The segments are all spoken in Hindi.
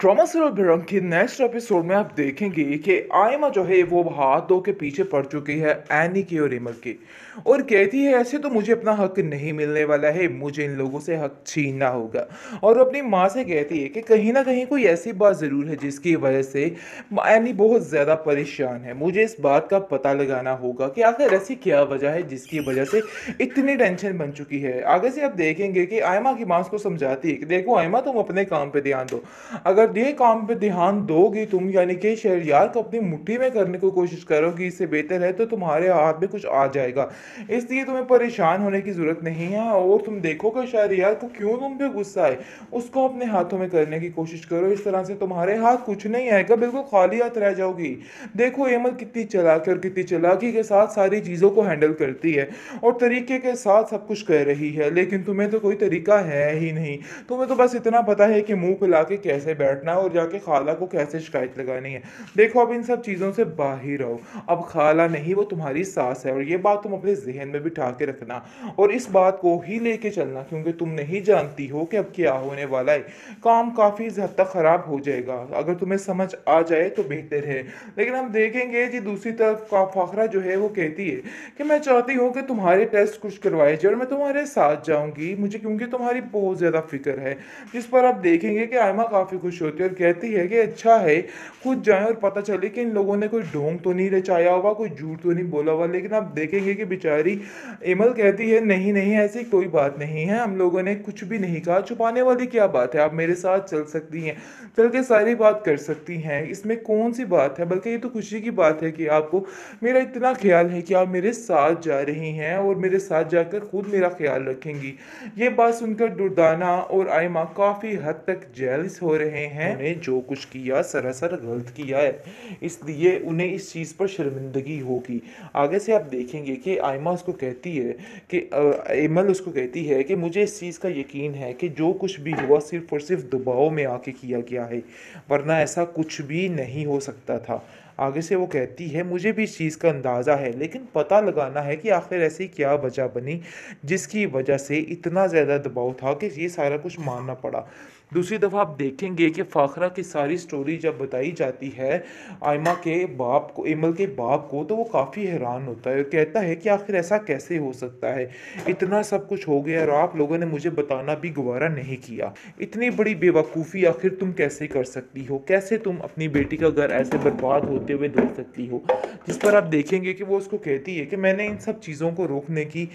ड्रामा सीरियल भिरंग की नेक्स्ट एपिसोड में आप देखेंगे कि आयमा जो है वो हाथों के पीछे पड़ चुकी है एनी की और इमर की और कहती है ऐसे तो मुझे अपना हक नहीं मिलने वाला है मुझे इन लोगों से हक छीनना होगा और अपनी माँ से कहती है कि कहीं ना कहीं कोई ऐसी बात ज़रूर है जिसकी वजह से एनी बहुत ज़्यादा परेशान है मुझे इस बात का पता लगाना होगा कि आखिर ऐसी क्या वजह है जिसकी वजह से इतनी टेंशन बन चुकी है आगे से आप देखेंगे कि आयमा की माँ उसको समझाती है कि देखो आयमा तुम अपने काम पर ध्यान दो अगर अगर ये काम पे ध्यान दोगे तुम यानी कि शहरियार को अपनी मुट्ठी में करने की को कोशिश करोगे इससे बेहतर है तो तुम्हारे हाथ में कुछ आ जाएगा इसलिए तुम्हें परेशान होने की ज़रूरत नहीं है और तुम देखो कि शहरियार को क्यों तुम पे गुस्सा है उसको अपने हाथों में करने की कोशिश करो इस तरह से तुम्हारे हाथ कुछ नहीं आएगा बिल्कुल खाली हाथ रह जाओगी देखो एमल कितनी चलाकी और कितनी चलाकी के साथ सारी चीज़ों को हैंडल करती है और तरीके के साथ सब कुछ कर रही है लेकिन तुम्हें तो कोई तरीका है ही नहीं तुम्हें तो बस इतना पता है कि मुंह पिला के कैसे बैठ रटना है और जाके खाला को कैसे शिकायत लगानी है देखो अब इन सब चीज़ों से बाहर आओ अब खाला नहीं वो तुम्हारी सास है और ये बात तुम अपने जहन में बिठा के रखना और इस बात को ही लेके चलना क्योंकि तुम नहीं जानती हो कि अब क्या होने वाला है काम काफ़ी हद तक ख़राब हो जाएगा अगर तुम्हें समझ आ जाए तो बेहतर है लेकिन हम देखेंगे जी दूसरी तरफ का फाखरा जो है वो कहती है कि मैं चाहती हूँ कि तुम्हारे टेस्ट कुछ करवाए जाए और मैं तुम्हारे साथ जाऊँगी मुझे क्योंकि तुम्हारी बहुत ज़्यादा फिक्र है जिस पर आप देखेंगे कि आयमा काफ़ी खुश हो होती है और कहती है कि अच्छा है खुद जाए और पता चले कि इन लोगों ने कोई ढोंग तो नहीं रचाया होगा कोई झूठ तो नहीं बोला हुआ लेकिन आप देखेंगे कि बेचारी एमल कहती है नहीं नहीं ऐसी कोई बात नहीं है हम लोगों ने कुछ भी नहीं कहा छुपाने वाली क्या बात है आप मेरे साथ चल सकती हैं चल के सारी बात कर सकती हैं इसमें कौन सी बात है बल्कि ये तो खुशी की बात है कि आपको मेरा इतना ख्याल है कि आप मेरे साथ जा रही हैं और मेरे साथ जाकर खुद मेरा ख्याल रखेंगी ये बात सुनकर दुर्दाना और आयमा काफ़ी हद तक जेलस हो रहे हैं हैं हाँ। उन्हें जो कुछ किया सरासर गलत किया है इसलिए उन्हें इस चीज़ पर शर्मिंदगी होगी आगे से आप देखेंगे कि आयमा उसको कहती है कि एमल उसको कहती है कि मुझे इस चीज़ का यकीन है कि जो कुछ भी हुआ सिर्फ और सिर्फ दबाव में आके किया गया है वरना ऐसा कुछ भी नहीं हो सकता था आगे से वो कहती है मुझे भी इस चीज़ का अंदाज़ा है लेकिन पता लगाना है कि आखिर ऐसी क्या वजह बनी जिसकी वजह से इतना ज़्यादा दबाव था कि ये सारा कुछ मानना पड़ा दूसरी दफ़ा आप देखेंगे कि फ़ाखरा की सारी स्टोरी जब बताई जाती है आयमा के बाप को एमल के बाप को तो वो काफ़ी हैरान होता है और कहता है कि आखिर ऐसा कैसे हो सकता है इतना सब कुछ हो गया और आप लोगों ने मुझे बताना भी गुबारा नहीं किया इतनी बड़ी बेवकूफ़ी आखिर तुम कैसे कर सकती हो कैसे तुम अपनी बेटी का घर ऐसे बर्बाद होते हुए देख सकती हो जिस पर आप देखेंगे कि वो उसको कहती है कि मैंने इन सब चीज़ों को रोकने की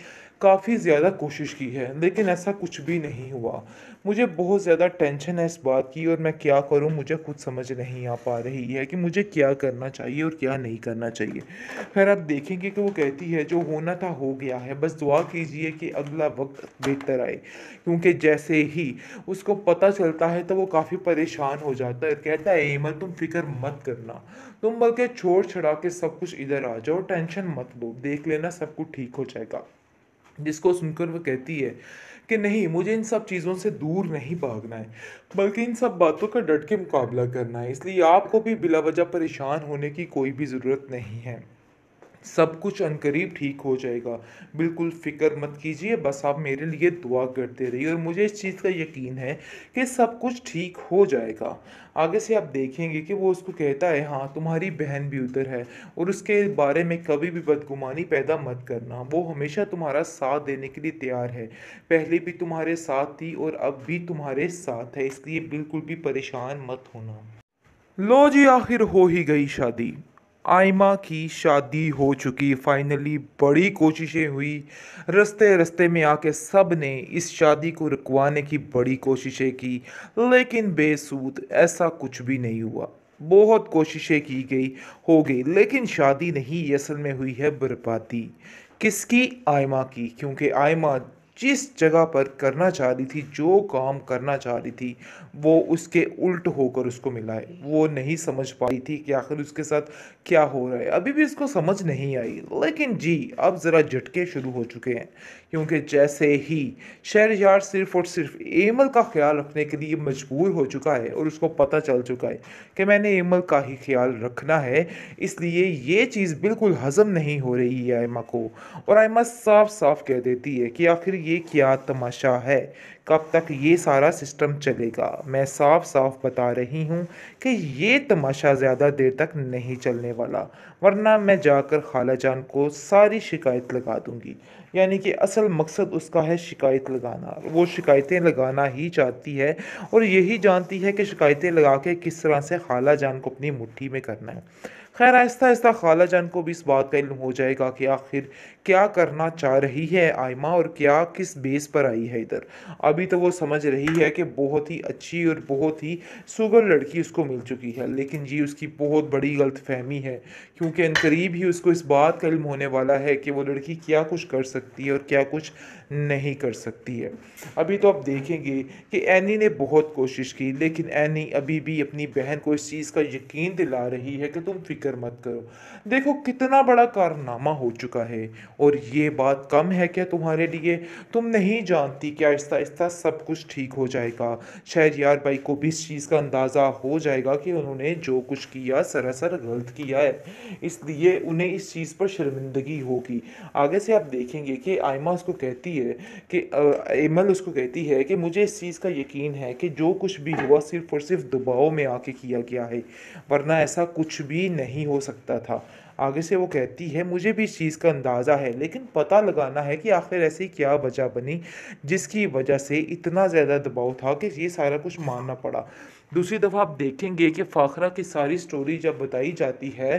काफ़ी ज़्यादा कोशिश की है लेकिन ऐसा कुछ भी नहीं हुआ मुझे बहुत ज़्यादा टेंशन है इस बात की और मैं क्या करूं मुझे खुद समझ नहीं आ पा रही है कि मुझे क्या करना चाहिए और क्या नहीं करना चाहिए खैर आप देखेंगे कि वो कहती है जो होना था हो गया है बस दुआ कीजिए कि अगला वक्त बेहतर आए क्योंकि जैसे ही उसको पता चलता है तो वो काफ़ी परेशान हो जाता है कहता है एमल तुम फिक्र मत करना तुम बल्कि छोड़ छड़ा के सब कुछ इधर आ जाओ टेंशन मत लो देख लेना सब कुछ ठीक हो जाएगा जिसको सुनकर वह कहती है कि नहीं मुझे इन सब चीज़ों से दूर नहीं भागना है बल्कि इन सब बातों का डट के मुकाबला करना है इसलिए आपको भी वजह परेशान होने की कोई भी ज़रूरत नहीं है सब कुछ अनकरीब ठीक हो जाएगा बिल्कुल फिक्र मत कीजिए बस आप मेरे लिए दुआ करते रहिए और मुझे इस चीज़ का यकीन है कि सब कुछ ठीक हो जाएगा आगे से आप देखेंगे कि वो उसको कहता है हाँ तुम्हारी बहन भी उधर है और उसके बारे में कभी भी बदगुमानी पैदा मत करना वो हमेशा तुम्हारा साथ देने के लिए तैयार है पहले भी तुम्हारे साथ थी और अब भी तुम्हारे साथ है इसलिए बिल्कुल भी परेशान मत होना लो जी आखिर हो ही गई शादी आयमा की शादी हो चुकी फाइनली बड़ी कोशिशें हुई रस्ते रस्ते में आके सब ने इस शादी को रुकवाने की बड़ी कोशिशें की लेकिन बेसूद ऐसा कुछ भी नहीं हुआ बहुत कोशिशें की गई हो गई लेकिन शादी नहीं असल में हुई है बर्बादी किसकी आयमा की क्योंकि आयमा जिस जगह पर करना चाह रही थी जो काम करना चाह रही थी वो उसके उल्ट होकर उसको मिला है वो नहीं समझ पाई थी कि आखिर उसके साथ क्या हो रहा है अभी भी उसको समझ नहीं आई लेकिन जी अब ज़रा झटके शुरू हो चुके हैं क्योंकि जैसे ही शहरजार सिर्फ और सिर्फ एमल का ख्याल रखने के लिए मजबूर हो चुका है और उसको पता चल चुका है कि मैंने एमल का ही ख्याल रखना है इसलिए ये चीज़ बिल्कुल हज़म नहीं हो रही है आयमा को और आयमा साफ साफ कह देती है कि आखिर ये क्या तमाशा है कब तक ये सारा सिस्टम चलेगा मैं साफ साफ बता रही हूँ कि ये तमाशा ज़्यादा देर तक नहीं चलने वाला वरना मैं जाकर खाला जान को सारी शिकायत लगा दूँगी यानी कि असल मकसद उसका है शिकायत लगाना वो शिकायतें लगाना ही चाहती है और यही जानती है कि शिकायतें लगा के किस तरह से खाला जान को अपनी मुट्ठी में करना है खैर आहिस्ता आहिस्ता खाला जान को भी इस बात का इल्म हो जाएगा कि आखिर क्या करना चाह रही है आयमा और क्या किस बेस पर आई है इधर अभी तो वो समझ रही है कि बहुत ही अच्छी और बहुत ही सुगर लड़की उसको मिल चुकी है लेकिन जी उसकी बहुत बड़ी गलतफहमी है क्योंकि करीब ही उसको इस बात का इल्म होने वाला है कि वो लड़की क्या कुछ कर सकती सकती है और क्या कुछ नहीं कर सकती है अभी तो आप देखेंगे कि एनी ने बहुत कोशिश की लेकिन एनी अभी भी अपनी बहन को इस चीज़ का यकीन दिला रही है कि तुम फिक्र मत करो देखो कितना बड़ा कारनामा हो चुका है और ये बात कम है क्या तुम्हारे लिए तुम नहीं जानती कि आहिस्ता आहिस्ता सब कुछ ठीक हो जाएगा शायद यार भाई को भी इस चीज़ का अंदाज़ा हो जाएगा कि उन्होंने जो कुछ किया सरासर गलत किया है इसलिए उन्हें इस चीज़ पर शर्मिंदगी होगी आगे से आप देखेंगे कि आयमा उसको कहती है है कि एमल उसको कहती है कि मुझे इस चीज़ का यकीन है कि जो कुछ भी हुआ सिर्फ और सिर्फ दबाव में आके किया गया है वरना ऐसा कुछ भी नहीं हो सकता था आगे से वो कहती है मुझे भी इस चीज़ का अंदाज़ा है लेकिन पता लगाना है कि आखिर ऐसी क्या वजह बनी जिसकी वजह से इतना ज़्यादा दबाव था कि ये सारा कुछ मानना पड़ा दूसरी दफ़ा आप देखेंगे कि फ़ाखरा की सारी स्टोरी जब बताई जाती है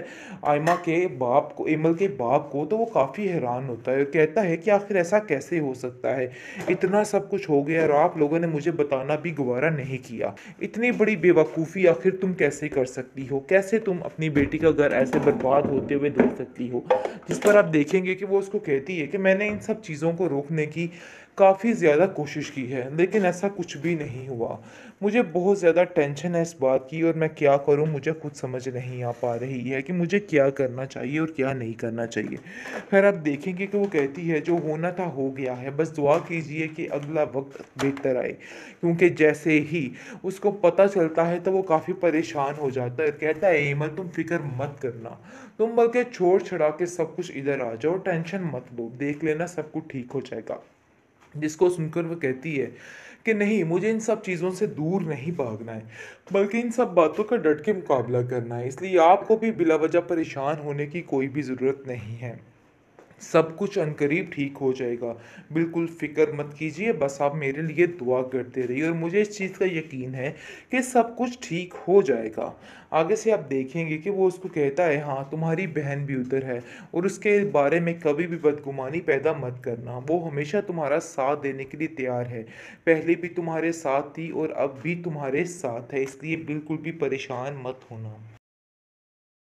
आयमा के बाप को एमल के बाप को तो वो काफ़ी हैरान होता है और कहता है कि आखिर ऐसा कैसे हो सकता है इतना सब कुछ हो गया और आप लोगों ने मुझे बताना भी गुबारा नहीं किया इतनी बड़ी बेवकूफ़ी आखिर तुम कैसे कर सकती हो कैसे तुम अपनी बेटी का घर ऐसे बर्बाद होते हुए देख सकती हो जिस पर आप देखेंगे कि वो उसको कहती है कि मैंने इन सब चीज़ों को रोकने की काफ़ी ज़्यादा कोशिश की है लेकिन ऐसा कुछ भी नहीं हुआ मुझे बहुत ज़्यादा टेंशन है इस बात की और मैं क्या करूं मुझे खुद समझ नहीं आ पा रही है कि मुझे क्या करना चाहिए और क्या नहीं करना चाहिए खैर आप देखेंगे कि वो कहती है जो होना था हो गया है बस दुआ कीजिए कि अगला वक्त बेहतर आए क्योंकि जैसे ही उसको पता चलता है तो वो काफ़ी परेशान हो जाता है कहता है एमन तुम फिक्र मत करना तुम बल्कि छोड़ छड़ा के सब कुछ इधर आ जाओ टेंशन मत लो देख लेना सब कुछ ठीक हो जाएगा जिसको सुनकर वह कहती है कि नहीं मुझे इन सब चीज़ों से दूर नहीं भागना है बल्कि इन सब बातों का डट के मुकाबला करना है इसलिए आपको भी बिलावजा परेशान होने की कोई भी ज़रूरत नहीं है सब कुछ अनकरीब ठीक हो जाएगा बिल्कुल फ़िक्र मत कीजिए बस आप मेरे लिए दुआ करते रहिए और मुझे इस चीज़ का यकीन है कि सब कुछ ठीक हो जाएगा आगे से आप देखेंगे कि वो उसको कहता है हाँ तुम्हारी बहन भी उधर है और उसके बारे में कभी भी बदगुमानी पैदा मत करना वो हमेशा तुम्हारा साथ देने के लिए तैयार है पहले भी तुम्हारे साथ थी और अब भी तुम्हारे साथ है इसलिए बिल्कुल भी परेशान मत होना